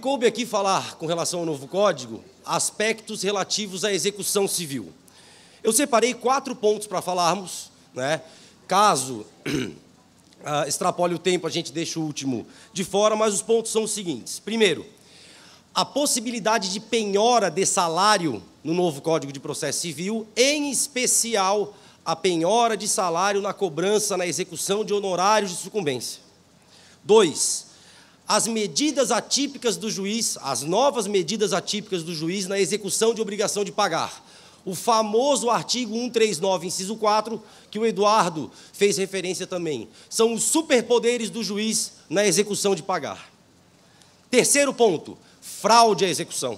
coube aqui falar, com relação ao novo código, aspectos relativos à execução civil. Eu separei quatro pontos para falarmos, né? caso uh, extrapole o tempo, a gente deixa o último de fora, mas os pontos são os seguintes. Primeiro, a possibilidade de penhora de salário no novo Código de Processo Civil, em especial a penhora de salário na cobrança, na execução de honorários de sucumbência. Dois, as medidas atípicas do juiz, as novas medidas atípicas do juiz na execução de obrigação de pagar. O famoso artigo 139, inciso 4, que o Eduardo fez referência também. São os superpoderes do juiz na execução de pagar. Terceiro ponto: fraude à execução.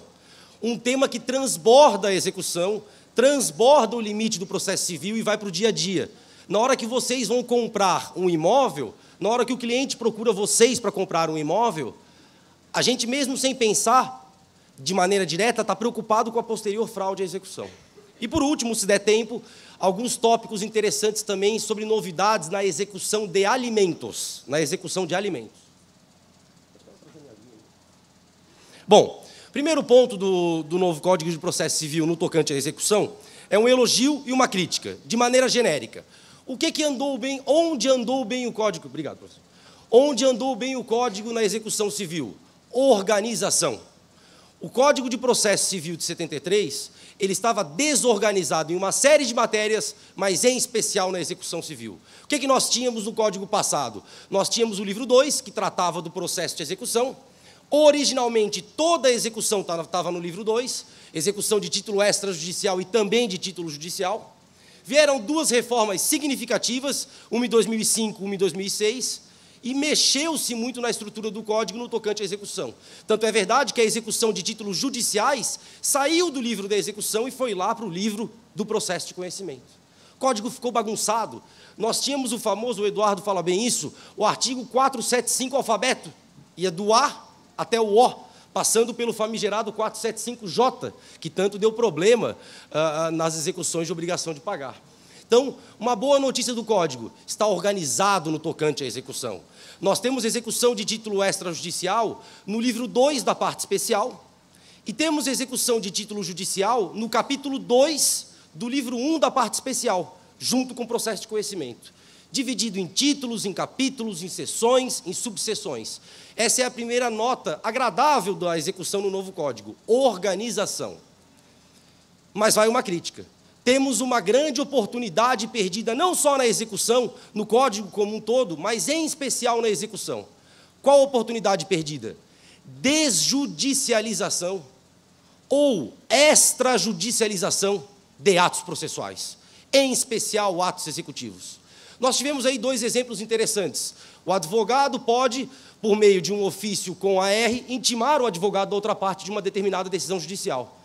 Um tema que transborda a execução, transborda o limite do processo civil e vai para o dia a dia. Na hora que vocês vão comprar um imóvel, na hora que o cliente procura vocês para comprar um imóvel, a gente mesmo sem pensar de maneira direta está preocupado com a posterior fraude à execução. E por último, se der tempo, alguns tópicos interessantes também sobre novidades na execução de alimentos, na execução de alimentos. Bom, primeiro ponto do, do novo Código de Processo Civil no tocante à execução é um elogio e uma crítica, de maneira genérica. O que, que andou bem, onde andou bem o código? Obrigado, professor. Onde andou bem o código na execução civil? Organização. O Código de Processo Civil de 73, ele estava desorganizado em uma série de matérias, mas em especial na execução civil. O que, que nós tínhamos no Código passado? Nós tínhamos o livro 2, que tratava do processo de execução. Originalmente, toda a execução estava no livro 2, execução de título extrajudicial e também de título judicial. Vieram duas reformas significativas, uma em 2005, uma em 2006, e mexeu-se muito na estrutura do código no tocante à execução. Tanto é verdade que a execução de títulos judiciais saiu do livro da execução e foi lá para o livro do processo de conhecimento. O código ficou bagunçado. Nós tínhamos o famoso, o Eduardo fala bem isso, o artigo 475 alfabeto, ia do A até o O passando pelo famigerado 475J, que tanto deu problema ah, ah, nas execuções de obrigação de pagar. Então, uma boa notícia do código está organizado no tocante à execução. Nós temos execução de título extrajudicial no livro 2 da parte especial e temos execução de título judicial no capítulo 2 do livro 1 um da parte especial, junto com o processo de conhecimento dividido em títulos, em capítulos, em seções, em subseções. Essa é a primeira nota agradável da execução no novo código: organização. Mas vai uma crítica. Temos uma grande oportunidade perdida não só na execução, no código como um todo, mas em especial na execução. Qual oportunidade perdida? Desjudicialização ou extrajudicialização de atos processuais, em especial atos executivos. Nós tivemos aí dois exemplos interessantes. O advogado pode, por meio de um ofício com a R, intimar o advogado da outra parte de uma determinada decisão judicial.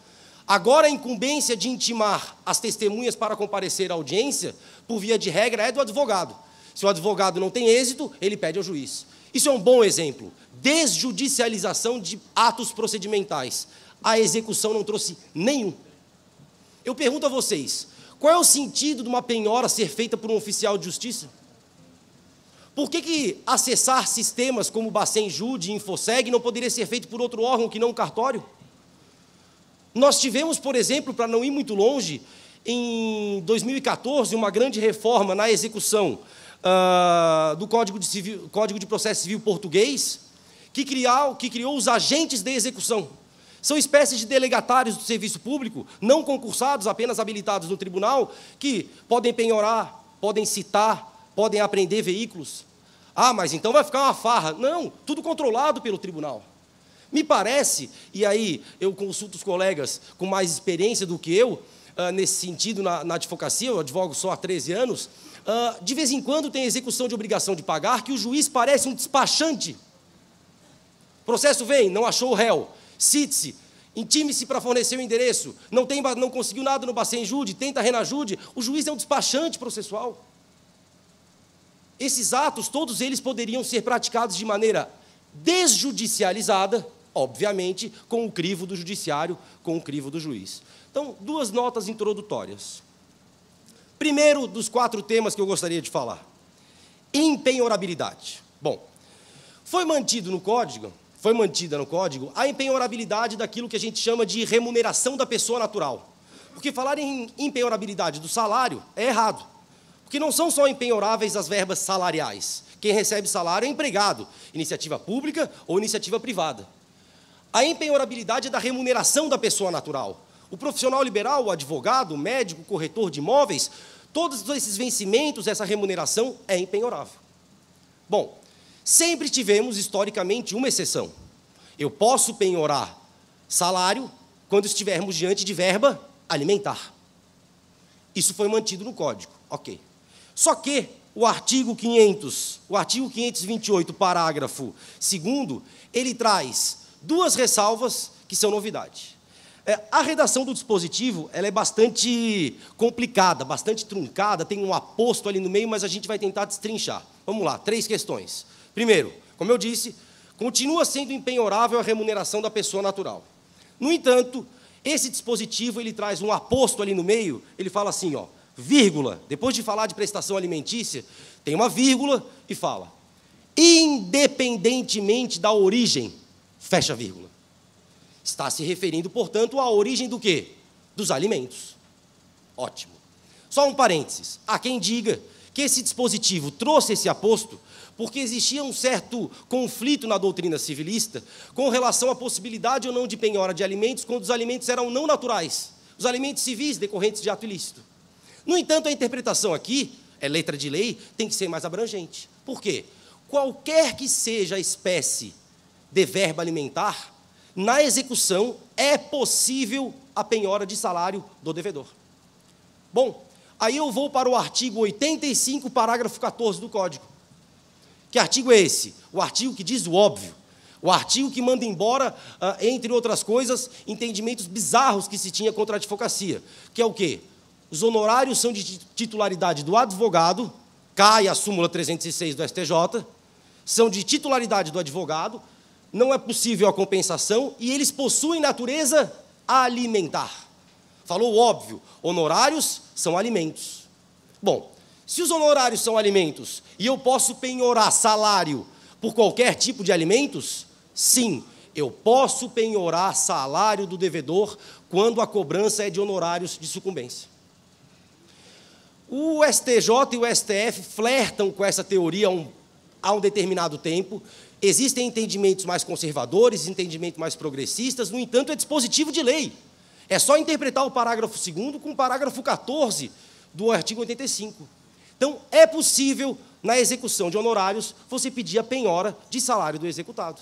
Agora, a incumbência de intimar as testemunhas para comparecer à audiência, por via de regra, é do advogado. Se o advogado não tem êxito, ele pede ao juiz. Isso é um bom exemplo. Desjudicialização de atos procedimentais. A execução não trouxe nenhum. Eu pergunto a vocês: qual é o sentido de uma penhora ser feita por um oficial de justiça? Por que, que acessar sistemas como Bacen Jude e Infoseg não poderia ser feito por outro órgão que não o um cartório? Nós tivemos, por exemplo, para não ir muito longe, em 2014, uma grande reforma na execução uh, do Código de, Civil, Código de Processo Civil Português, que, criar, que criou os agentes de execução. São espécies de delegatários do serviço público, não concursados, apenas habilitados no tribunal, que podem penhorar, podem citar, podem apreender veículos. Ah, mas então vai ficar uma farra. Não, tudo controlado pelo tribunal. Me parece, e aí eu consulto os colegas com mais experiência do que eu, uh, nesse sentido, na, na, advocacia, eu advogo só há 13 anos, uh, de vez em quando tem execução de obrigação de pagar que o juiz parece um despachante. Processo vem, não achou o réu. Cite-se, intime-se para fornecer o endereço. Não, tem, não conseguiu nada no Bacen Jude, tenta Renajude. O juiz é um despachante processual. Esses atos, todos eles poderiam ser praticados de maneira desjudicializada, obviamente, com o crivo do judiciário, com o crivo do juiz. Então, duas notas introdutórias. Primeiro dos quatro temas que eu gostaria de falar: empenhorabilidade. Bom, foi mantido no código foi mantida no código a empenhorabilidade daquilo que a gente chama de remuneração da pessoa natural. Porque falar em empenhorabilidade do salário é errado. Porque não são só empenhoráveis as verbas salariais. Quem recebe salário é empregado, iniciativa pública ou iniciativa privada. A empenhorabilidade é da remuneração da pessoa natural. O profissional liberal, o advogado, o médico, o corretor de imóveis, todos esses vencimentos, essa remuneração é empenhorável. Bom, Sempre tivemos, historicamente, uma exceção. Eu posso penhorar salário quando estivermos diante de verba alimentar. Isso foi mantido no código, ok. Só que o artigo 500, o artigo 528, parágrafo 2 ele traz duas ressalvas que são novidade. É, a redação do dispositivo ela é bastante complicada, bastante truncada, tem um aposto ali no meio, mas a gente vai tentar destrinchar. Vamos lá, três questões. Primeiro, como eu disse, continua sendo empenhorável a remuneração da pessoa natural. No entanto, esse dispositivo ele traz um aposto ali no meio, ele fala assim, ó, vírgula, depois de falar de prestação alimentícia, tem uma vírgula e fala: independentemente da origem, fecha vírgula. Está se referindo, portanto, à origem do quê? Dos alimentos. Ótimo. Só um parênteses. Há quem diga que esse dispositivo trouxe esse aposto porque existia um certo conflito na doutrina civilista com relação à possibilidade ou não de penhora de alimentos quando os alimentos eram não naturais, os alimentos civis decorrentes de ato ilícito. No entanto, a interpretação aqui, é letra de lei, tem que ser mais abrangente. Por quê? Qualquer que seja a espécie de verba alimentar, na execução é possível a penhora de salário do devedor. Bom, aí eu vou para o artigo 85, parágrafo 14 do Código. Que artigo é esse? O artigo que diz o óbvio. O artigo que manda embora, ah, entre outras coisas, entendimentos bizarros que se tinha contra a advocacia, que é o quê? Os honorários são de titularidade do advogado, cai a súmula 306 do STJ, são de titularidade do advogado, não é possível a compensação e eles possuem natureza alimentar. Falou óbvio, honorários são alimentos. Bom, se os honorários são alimentos e eu posso penhorar salário por qualquer tipo de alimentos, sim, eu posso penhorar salário do devedor quando a cobrança é de honorários de sucumbência. O STJ e o STF flertam com essa teoria há um, há um determinado tempo. Existem entendimentos mais conservadores, entendimentos mais progressistas, no entanto, é dispositivo de lei. É só interpretar o parágrafo 2 com o parágrafo 14 do artigo 85. Então, é possível, na execução de honorários, você pedir a penhora de salário do executado.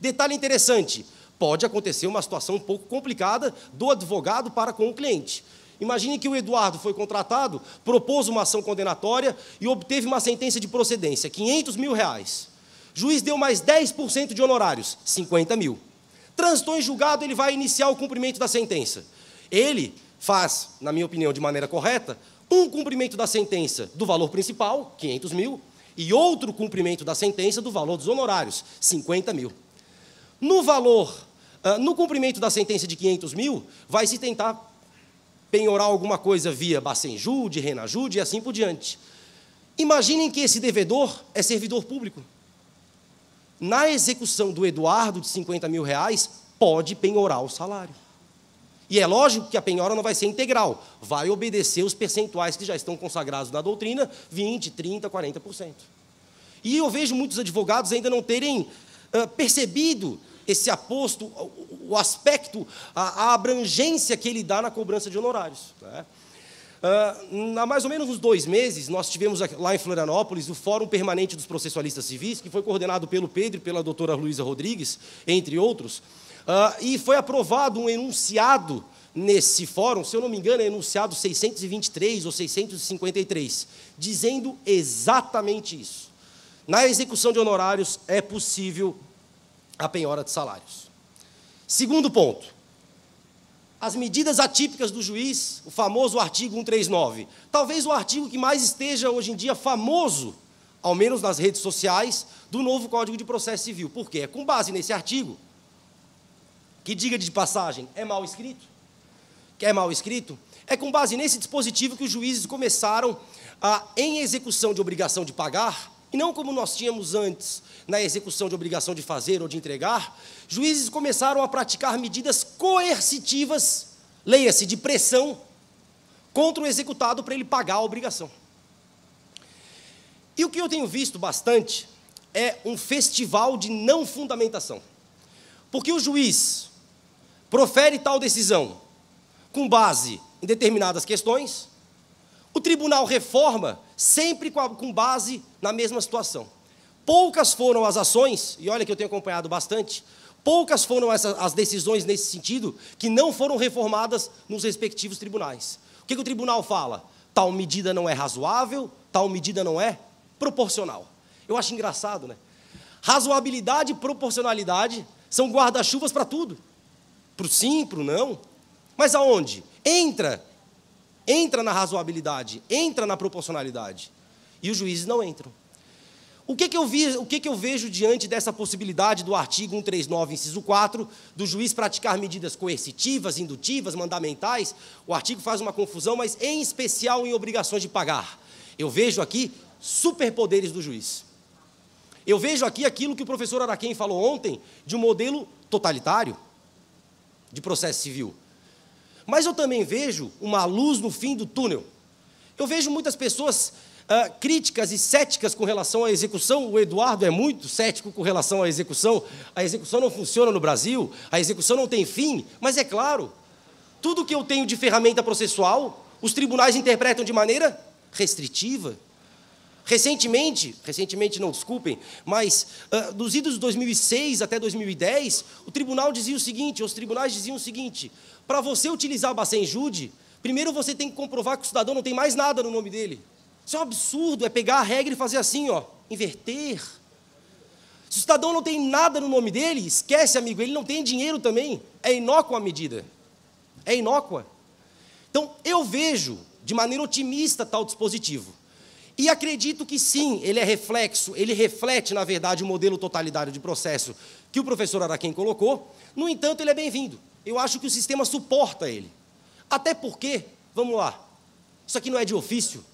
Detalhe interessante: pode acontecer uma situação um pouco complicada do advogado para com o cliente. Imagine que o Eduardo foi contratado, propôs uma ação condenatória e obteve uma sentença de procedência, 500 mil reais. Juiz deu mais 10% de honorários, 50 mil. Transitou em julgado, ele vai iniciar o cumprimento da sentença. Ele faz, na minha opinião, de maneira correta, um cumprimento da sentença do valor principal, 500 mil, e outro cumprimento da sentença do valor dos honorários, 50 mil. No valor, ah, no cumprimento da sentença de 500 mil, vai se tentar penhorar alguma coisa via Bacenjude, Renajude e assim por diante. Imaginem que esse devedor é servidor público. Na execução do Eduardo de 50 mil reais, pode penhorar o salário. E é lógico que a penhora não vai ser integral, vai obedecer os percentuais que já estão consagrados na doutrina, 20, 30, 40%. E eu vejo muitos advogados ainda não terem percebido esse aposto, o, aspecto, a, abrangência que ele dá na cobrança de honorários. Né? há mais ou menos uns dois meses, nós tivemos lá em Florianópolis o Fórum Permanente dos Processualistas Civis, que foi coordenado pelo Pedro e pela doutora Luísa Rodrigues, entre outros, Uh, e foi aprovado um enunciado nesse fórum, se eu não me engano, é enunciado 623 ou 653, dizendo exatamente isso. Na execução de honorários é possível a penhora de salários. Segundo ponto, as medidas atípicas do juiz, o famoso artigo 139. Talvez o artigo que mais esteja hoje em dia famoso, ao menos nas redes sociais, do novo Código de Processo Civil. Por quê? É com base nesse artigo que diga de passagem, é mal escrito? Que é mal escrito? É com base nesse dispositivo que os juízes começaram a, em execução de obrigação de pagar, e não como nós tínhamos antes na execução de obrigação de fazer ou de entregar, juízes começaram a praticar medidas coercitivas, leia-se, de pressão, contra o executado para ele pagar a obrigação. E o que eu tenho visto bastante é um festival de não fundamentação. Porque o juiz, profere tal decisão com base em determinadas questões, o tribunal reforma sempre com base na mesma situação. Poucas foram as ações, e olha que eu tenho acompanhado bastante, poucas foram essas, as decisões nesse sentido que não foram reformadas nos respectivos tribunais. O que, que o tribunal fala? Tal medida não é razoável, tal medida não é proporcional. Eu acho engraçado, né? Razoabilidade e proporcionalidade são guarda-chuvas para tudo para o sim, para o não. Mas aonde? Entra. Entra na razoabilidade, entra na proporcionalidade. E os juízes não entram. O que, que, eu vi, o que, que eu vejo diante dessa possibilidade do artigo 139, inciso 4, do juiz praticar medidas coercitivas, indutivas, mandamentais? O artigo faz uma confusão, mas em especial em obrigações de pagar. Eu vejo aqui superpoderes do juiz. Eu vejo aqui aquilo que o professor Araquém falou ontem de um modelo totalitário de processo civil. Mas eu também vejo uma luz no fim do túnel. Eu vejo muitas pessoas ah, críticas e céticas com relação à execução. O Eduardo é muito cético com relação à execução. A execução não funciona no Brasil, a execução não tem fim, mas é claro, tudo que eu tenho de ferramenta processual, os tribunais interpretam de maneira restritiva. Recentemente, recentemente não, desculpem, mas uh, dos idos de 2006 até 2010, o tribunal dizia o seguinte, os tribunais diziam o seguinte, para você utilizar a Jude, primeiro você tem que comprovar que o cidadão não tem mais nada no nome dele. Isso é um absurdo, é pegar a regra e fazer assim, ó, inverter. Se o cidadão não tem nada no nome dele, esquece, amigo, ele não tem dinheiro também. É inócua a medida. É inócua. Então, eu vejo de maneira otimista tal dispositivo. E acredito que sim, ele é reflexo, ele reflete, na verdade, o modelo totalitário de processo que o professor Araquém colocou. No entanto, ele é bem-vindo. Eu acho que o sistema suporta ele. Até porque, vamos lá, isso aqui não é de ofício,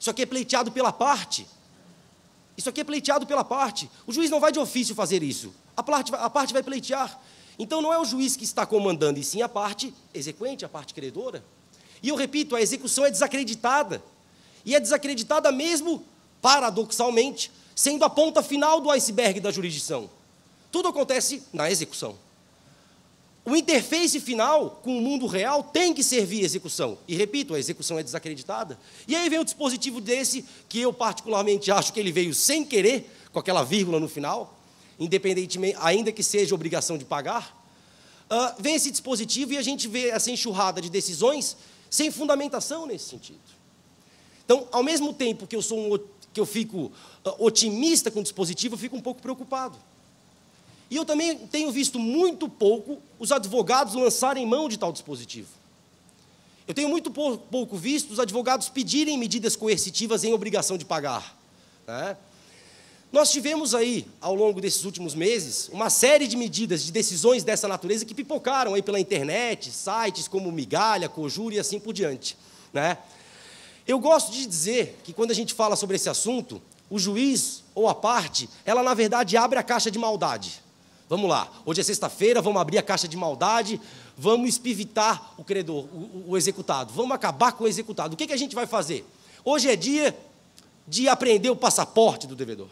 isso aqui é pleiteado pela parte. Isso aqui é pleiteado pela parte. O juiz não vai de ofício fazer isso. A parte, a parte vai pleitear. Então não é o juiz que está comandando, e sim a parte exequente, a parte credora. E eu repito, a execução é desacreditada e é desacreditada mesmo, paradoxalmente, sendo a ponta final do iceberg da jurisdição. Tudo acontece na execução. O interface final com o mundo real tem que servir à execução. E repito, a execução é desacreditada. E aí vem o dispositivo desse, que eu particularmente acho que ele veio sem querer, com aquela vírgula no final, independentemente, ainda que seja obrigação de pagar. Uh, vem esse dispositivo e a gente vê essa enxurrada de decisões sem fundamentação nesse sentido. Então, ao mesmo tempo que eu sou um, que eu fico ah, otimista com o dispositivo, eu fico um pouco preocupado. E eu também tenho visto muito pouco os advogados lançarem mão de tal dispositivo. Eu tenho muito pouco visto os advogados pedirem medidas coercitivas em obrigação de pagar. Né? Nós tivemos aí, ao longo desses últimos meses, uma série de medidas, de decisões dessa natureza que pipocaram aí pela internet, sites como Migalha, Cojura e assim por diante. Né? Eu gosto de dizer que quando a gente fala sobre esse assunto, o juiz ou a parte, ela na verdade abre a caixa de maldade. Vamos lá, hoje é sexta-feira, vamos abrir a caixa de maldade, vamos espivitar o credor, o, o executado, vamos acabar com o executado. O que, que a gente vai fazer? Hoje é dia de apreender o passaporte do devedor.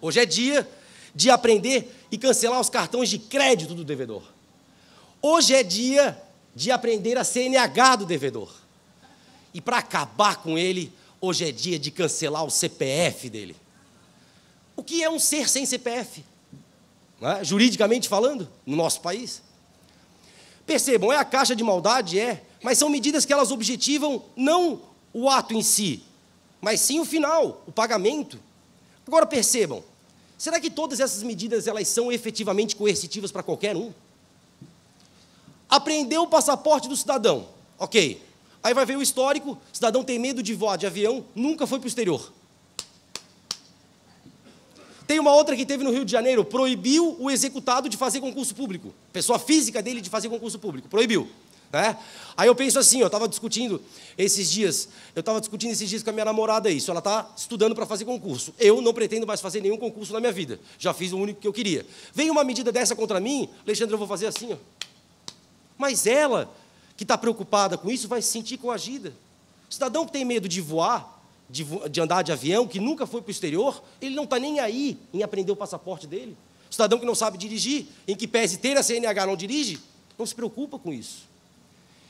Hoje é dia de aprender e cancelar os cartões de crédito do devedor. Hoje é dia de aprender a CNH do devedor. E para acabar com ele, hoje é dia de cancelar o CPF dele. O que é um ser sem CPF? É? Né? Juridicamente falando, no nosso país. Percebam, é a caixa de maldade, é, mas são medidas que elas objetivam não o ato em si, mas sim o final, o pagamento. Agora percebam, será que todas essas medidas elas são efetivamente coercitivas para qualquer um? Aprender o passaporte do cidadão, ok. Aí vai ver o histórico, cidadão tem medo de voar de avião, nunca foi para o exterior. Tem uma outra que teve no Rio de Janeiro, proibiu o executado de fazer concurso público. Pessoa física dele de fazer concurso público, proibiu. Né? Aí eu penso assim, eu estava discutindo esses dias, eu estava discutindo esses dias com a minha namorada isso, ela está estudando para fazer concurso. Eu não pretendo mais fazer nenhum concurso na minha vida. Já fiz o único que eu queria. Vem uma medida dessa contra mim, Alexandre, eu vou fazer assim, ó. Mas ela que está preocupada com isso vai se sentir coagida. O cidadão que tem medo de voar, de, vo de andar de avião, que nunca foi para o exterior, ele não está nem aí em aprender o passaporte dele. O cidadão que não sabe dirigir, em que pese ter a CNH não dirige, não se preocupa com isso.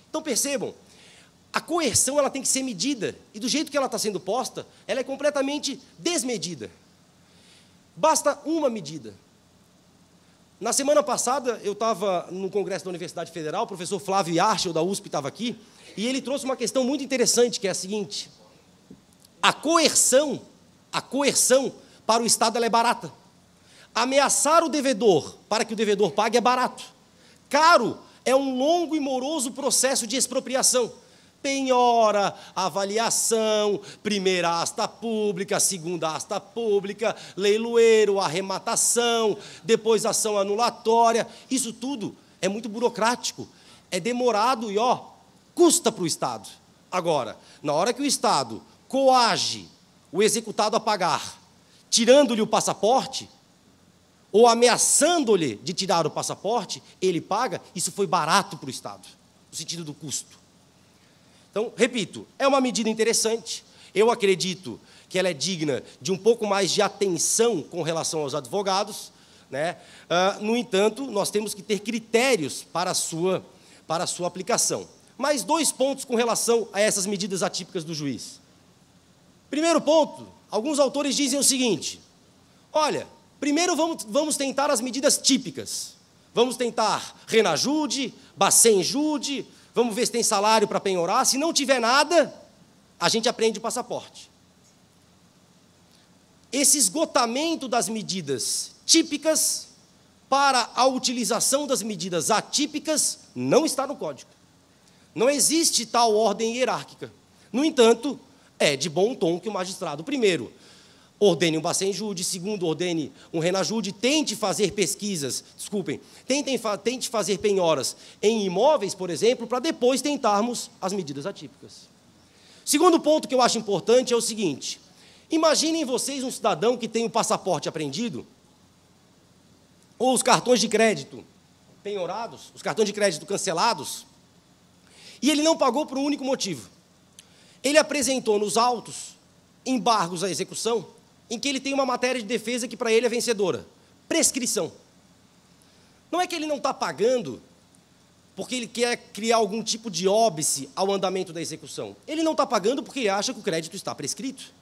Então percebam, a coerção ela tem que ser medida e do jeito que ela está sendo posta, ela é completamente desmedida. Basta uma medida, na semana passada, eu estava no congresso da Universidade Federal, o professor Flávio Archel, da USP, estava aqui, e ele trouxe uma questão muito interessante, que é a seguinte. A coerção, a coerção para o Estado é barata. Ameaçar o devedor para que o devedor pague é barato. Caro é um longo e moroso processo de expropriação penhora, avaliação, primeira asta pública, segunda asta pública, leiloeiro, arrematação, depois ação anulatória. Isso tudo é muito burocrático, é demorado e ó, custa para o Estado. Agora, na hora que o Estado coage o executado a pagar, tirando-lhe o passaporte, ou ameaçando-lhe de tirar o passaporte, ele paga, isso foi barato para o Estado, no sentido do custo. Então, repito, é uma medida interessante. Eu acredito que ela é digna de um pouco mais de atenção com relação aos advogados. Né? Uh, no entanto, nós temos que ter critérios para a sua, para a sua aplicação. Mais dois pontos com relação a essas medidas atípicas do juiz. Primeiro ponto, alguns autores dizem o seguinte: olha, primeiro vamos, vamos tentar as medidas típicas. Vamos tentar Renajude, Bacenjude, vamos ver se tem salário para penhorar. Se não tiver nada, a gente aprende o passaporte. Esse esgotamento das medidas típicas para a utilização das medidas atípicas não está no código. Não existe tal ordem hierárquica. No entanto, é de bom tom que o magistrado, primeiro, Ordene um Bacenjude, segundo, ordene um Renajude, tente fazer pesquisas, desculpem, tentem, tente fazer penhoras em imóveis, por exemplo, para depois tentarmos as medidas atípicas. Segundo ponto que eu acho importante é o seguinte: imaginem vocês um cidadão que tem o passaporte apreendido, ou os cartões de crédito penhorados, os cartões de crédito cancelados, e ele não pagou por um único motivo. Ele apresentou nos autos embargos à execução em que ele tem uma matéria de defesa que para ele é vencedora: prescrição. Não é que ele não está pagando porque ele quer criar algum tipo de óbice ao andamento da execução. Ele não está pagando porque ele acha que o crédito está prescrito.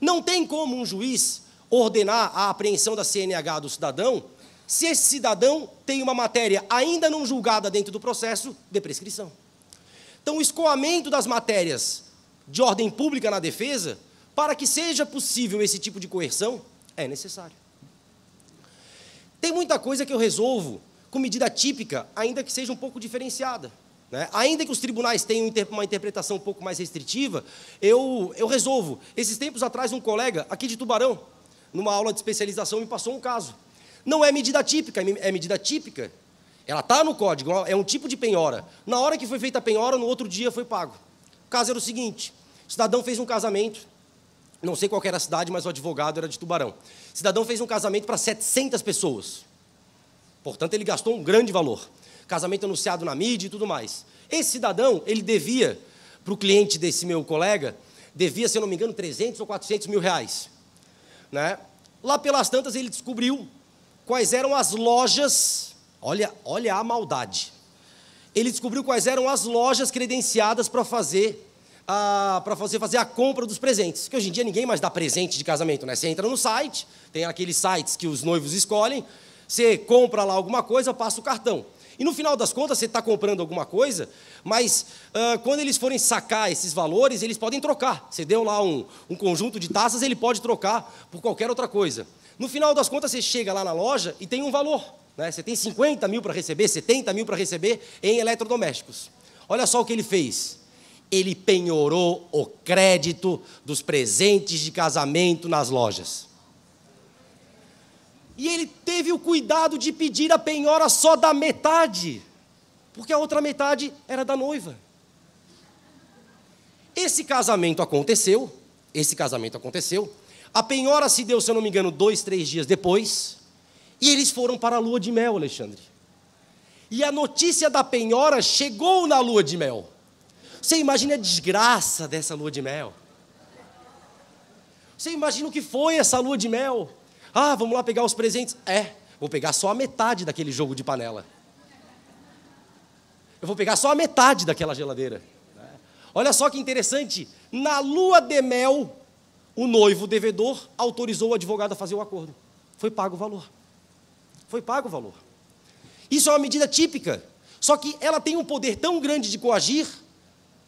Não tem como um juiz ordenar a apreensão da CNH do cidadão se esse cidadão tem uma matéria ainda não julgada dentro do processo de prescrição. Então, o escoamento das matérias de ordem pública na defesa para que seja possível esse tipo de coerção, é necessário. Tem muita coisa que eu resolvo com medida típica, ainda que seja um pouco diferenciada. Né? Ainda que os tribunais tenham uma interpretação um pouco mais restritiva, eu, eu resolvo. Esses tempos atrás, um colega aqui de Tubarão, numa aula de especialização, me passou um caso. Não é medida típica, é, é medida típica. Ela está no código, é um tipo de penhora. Na hora que foi feita a penhora, no outro dia foi pago. O caso era o seguinte: o cidadão fez um casamento não sei qual era a cidade, mas o advogado era de Tubarão. O cidadão fez um casamento para 700 pessoas. Portanto, ele gastou um grande valor. Casamento anunciado na mídia e tudo mais. Esse cidadão, ele devia para o cliente desse meu colega, devia, se eu não me engano, 300 ou 400 mil reais. Né? Lá pelas tantas, ele descobriu quais eram as lojas. Olha, olha a maldade. Ele descobriu quais eram as lojas credenciadas para fazer para você fazer a compra dos presentes. Que hoje em dia ninguém mais dá presente de casamento, né? Você entra no site, tem aqueles sites que os noivos escolhem, você compra lá alguma coisa, passa o cartão. E no final das contas, você está comprando alguma coisa, mas uh, quando eles forem sacar esses valores, eles podem trocar. Você deu lá um, um conjunto de taças, ele pode trocar por qualquer outra coisa. No final das contas, você chega lá na loja e tem um valor. Né? Você tem 50 mil para receber, 70 mil para receber em eletrodomésticos. Olha só o que ele fez ele penhorou o crédito dos presentes de casamento nas lojas. E ele teve o cuidado de pedir a penhora só da metade, porque a outra metade era da noiva. Esse casamento aconteceu, esse casamento aconteceu. A penhora se deu, se eu não me engano, dois, três dias depois, e eles foram para a lua de mel, Alexandre. E a notícia da penhora chegou na lua de mel. Você imagina a desgraça dessa lua de mel? Você imagina o que foi essa lua de mel? Ah, vamos lá pegar os presentes. É, vou pegar só a metade daquele jogo de panela. Eu vou pegar só a metade daquela geladeira. Olha só que interessante. Na lua de mel, o noivo devedor autorizou o advogado a fazer o acordo. Foi pago o valor. Foi pago o valor. Isso é uma medida típica. Só que ela tem um poder tão grande de coagir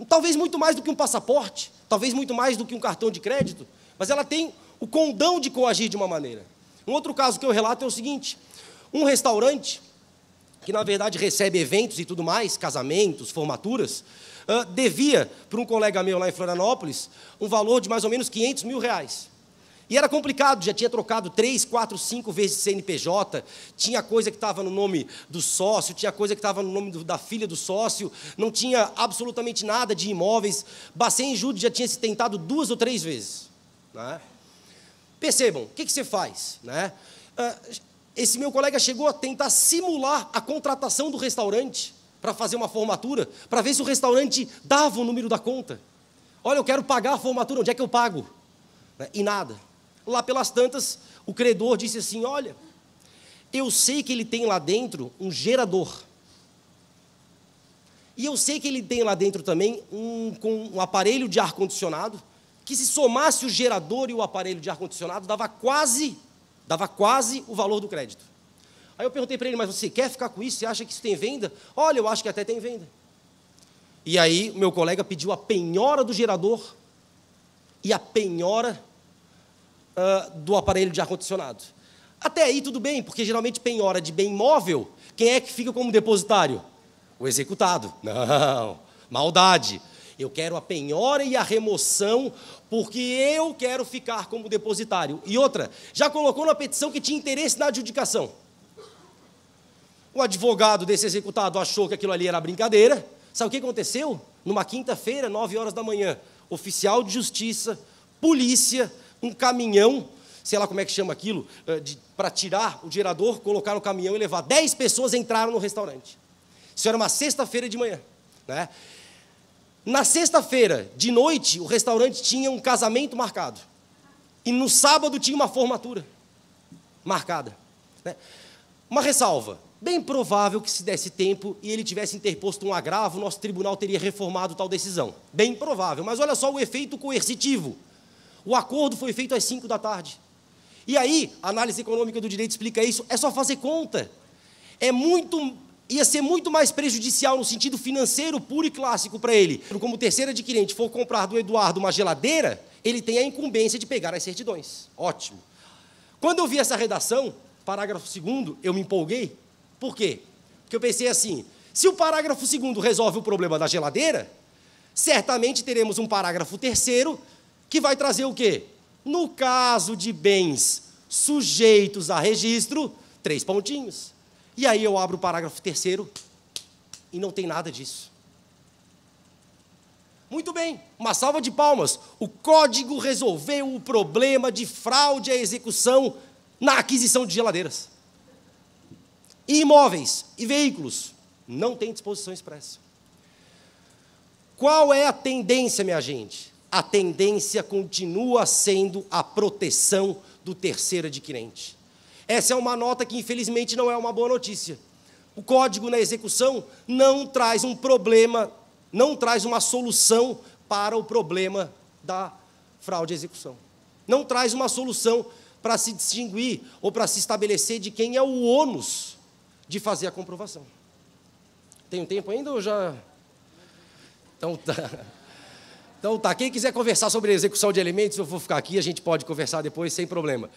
talvez muito mais do que um passaporte, talvez muito mais do que um cartão de crédito, mas ela tem o condão de coagir de uma maneira. Um outro caso que eu relato é o seguinte: um restaurante que na verdade recebe eventos e tudo mais, casamentos, formaturas, uh, devia para um colega meu lá em Florianópolis um valor de mais ou menos 500 mil reais. E era complicado, já tinha trocado três, quatro, cinco vezes CNPJ, tinha coisa que estava no nome do sócio, tinha coisa que estava no nome do, da filha do sócio, não tinha absolutamente nada de imóveis. Bacen e Jude já tinha se tentado duas ou três vezes. Né? Percebam, o que, que você faz? Né? Ah, esse meu colega chegou a tentar simular a contratação do restaurante para fazer uma formatura, para ver se o restaurante dava o número da conta. Olha, eu quero pagar a formatura, onde é que eu pago? Né? E nada. Lá pelas tantas, o credor disse assim: Olha, eu sei que ele tem lá dentro um gerador. E eu sei que ele tem lá dentro também um, um aparelho de ar-condicionado, que se somasse o gerador e o aparelho de ar-condicionado, dava quase, dava quase o valor do crédito. Aí eu perguntei para ele, mas você quer ficar com isso? Você acha que isso tem venda? Olha, eu acho que até tem venda. E aí, meu colega pediu a penhora do gerador e a penhora uh, do aparelho de ar-condicionado. Até aí tudo bem, porque geralmente penhora de bem imóvel, quem é que fica como depositário? O executado. Não, maldade. Eu quero a penhora e a remoção, porque eu quero ficar como depositário. E outra, já colocou na petição que tinha interesse na adjudicação. O advogado desse executado achou que aquilo ali era brincadeira. Sabe o que aconteceu? Numa quinta-feira, nove horas da manhã, oficial de justiça, polícia, um caminhão, sei lá como é que chama aquilo, eh, para tirar o gerador, colocar no caminhão e levar. Dez pessoas entraram no restaurante. Isso era uma sexta-feira de manhã. Né? Na sexta-feira de noite, o restaurante tinha um casamento marcado. E no sábado tinha uma formatura marcada. Né? Uma ressalva: bem provável que se desse tempo e ele tivesse interposto um agravo, nosso tribunal teria reformado tal decisão. Bem provável, mas olha só o efeito coercitivo. O acordo foi feito às 5 da tarde. E aí, a análise econômica do direito explica isso, é só fazer conta. É muito ia ser muito mais prejudicial no sentido financeiro puro e clássico para ele. Como terceiro adquirente for comprar do Eduardo uma geladeira, ele tem a incumbência de pegar as certidões. Ótimo. Quando eu vi essa redação, parágrafo 2 eu me empolguei. Por quê? Porque eu pensei assim: se o parágrafo 2 resolve o problema da geladeira, certamente teremos um parágrafo terceiro que vai trazer o quê? No caso de bens sujeitos a registro, três pontinhos. E aí eu abro o parágrafo terceiro e não tem nada disso. Muito bem, uma salva de palmas. O código resolveu o problema de fraude à execução na aquisição de geladeiras. E imóveis e veículos não tem disposição expressa. Qual é a tendência, minha gente? a tendência continua sendo a proteção do terceiro adquirente. Essa é uma nota que, infelizmente, não é uma boa notícia. O código na execução não traz um problema, não traz uma solução para o problema da fraude à execução. Não traz uma solução para se distinguir ou para se estabelecer de quem é o ônus de fazer a comprovação. Tem um tempo ainda ou já. Então tá. Então tá, quem quiser conversar sobre execução de elementos, eu vou ficar aqui, a gente pode conversar depois sem problema.